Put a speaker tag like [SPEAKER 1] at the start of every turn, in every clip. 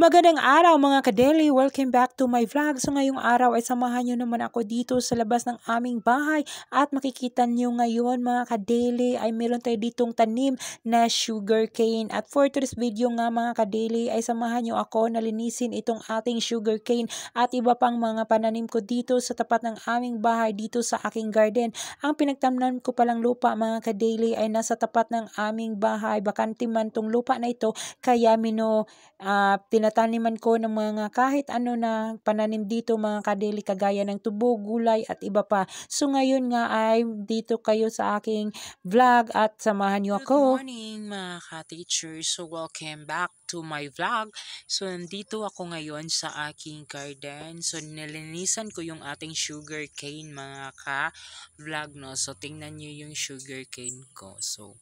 [SPEAKER 1] Magandang araw mga kadeli! Welcome back to my vlog. So ngayong araw ay samahan nyo naman ako dito sa labas ng aming bahay at makikita nyo ngayon mga kadeli ay meron tayo ditong tanim na sugarcane. At for this video nga mga kadeli ay samahan nyo ako na linisin itong ating sugarcane at iba pang mga pananim ko dito sa tapat ng aming bahay dito sa aking garden. Ang pinagtamnan ko palang lupa mga kadeli ay nasa tapat ng aming bahay. Bakante man tong lupa na ito kaya mino uh, Tinataniman ko ng mga kahit ano na pananim dito mga kadeli kagaya ng tubo, gulay at iba pa. So ngayon nga ay dito kayo sa aking vlog at samahan niyo ako. Good morning mga ka teachers So welcome back to my vlog. So nandito ako ngayon sa aking garden. So nilinisan ko yung ating sugar cane mga ka-vlog no. So tingnan niyo yung sugar cane ko. So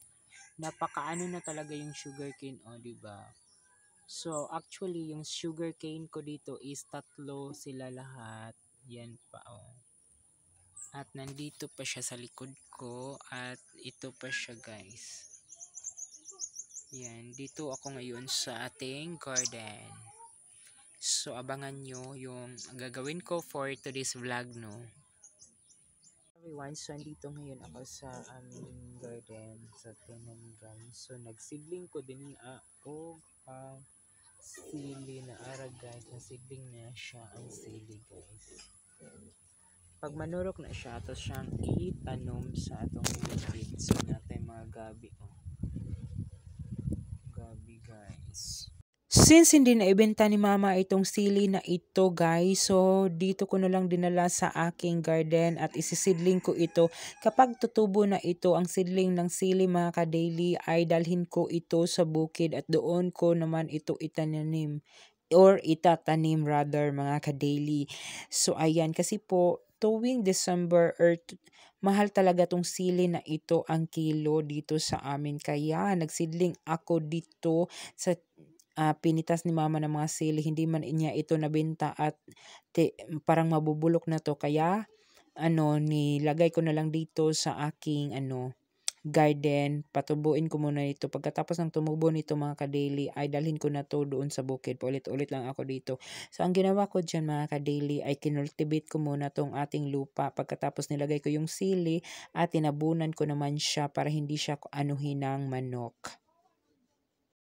[SPEAKER 1] napakaano na talaga yung sugar cane o oh, di ba? So, actually, yung sugar cane ko dito is tatlo sila lahat. Yan pa, oh. At nandito pa siya sa likod ko. At ito pa siya, guys. Yan, dito ako ngayon sa ating garden. So, abangan nyo yung gagawin ko for today's vlog, no? everyone, so andito ngayon ako sa aming um, garden, sa tenant garden. So, nagsibling ko din ako uh, sili na arag guys. Nasibling na siya ang sili guys. Pag manurok na siya, ato siyang itanom sa atong bibit. So natin mga gabi. Oh. Gabi guys. Since hindi na ibenta ni mama itong sili na ito guys, so dito ko na lang dinala sa aking garden at isisidling ko ito. Kapag tutubo na ito, ang sidling ng sili mga ka-daily ay dalhin ko ito sa bukid at doon ko naman ito itananim or itatanim rather mga ka-daily. So ayan kasi po tuwing December or mahal talaga tong sili na ito ang kilo dito sa amin. Kaya nagsidling ako dito sa uh, pinitas ni mama ng mga sili, hindi man niya ito nabenta at te, parang mabubulok na to. Kaya, ano, nilagay ko na lang dito sa aking, ano, garden. Patubuin ko muna ito. Pagkatapos ng tumubo nito mga kadeli, ay dalhin ko na to doon sa bukid. ulit ulit lang ako dito. So, ang ginawa ko dyan mga kadeli, ay kinultivate ko muna tong ating lupa. Pagkatapos nilagay ko yung sili at tinabunan ko naman siya para hindi siya anuhin ng manok.